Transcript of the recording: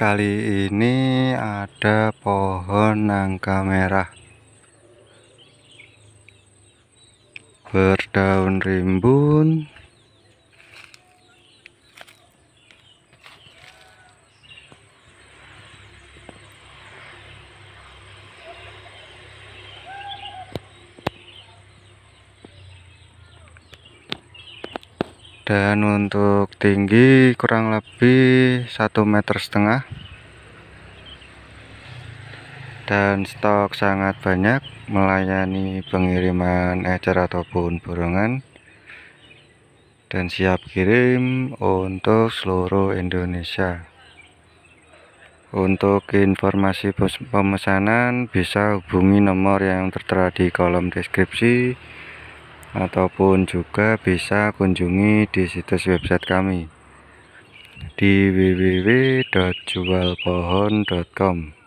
kali ini ada pohon nangka merah berdaun rimbun dan untuk tinggi kurang lebih satu meter setengah dan stok sangat banyak melayani pengiriman ecer ataupun burungan dan siap kirim untuk seluruh Indonesia untuk informasi pemesanan bisa hubungi nomor yang tertera di kolom deskripsi ataupun juga bisa kunjungi di situs website kami di www.jualpohon.com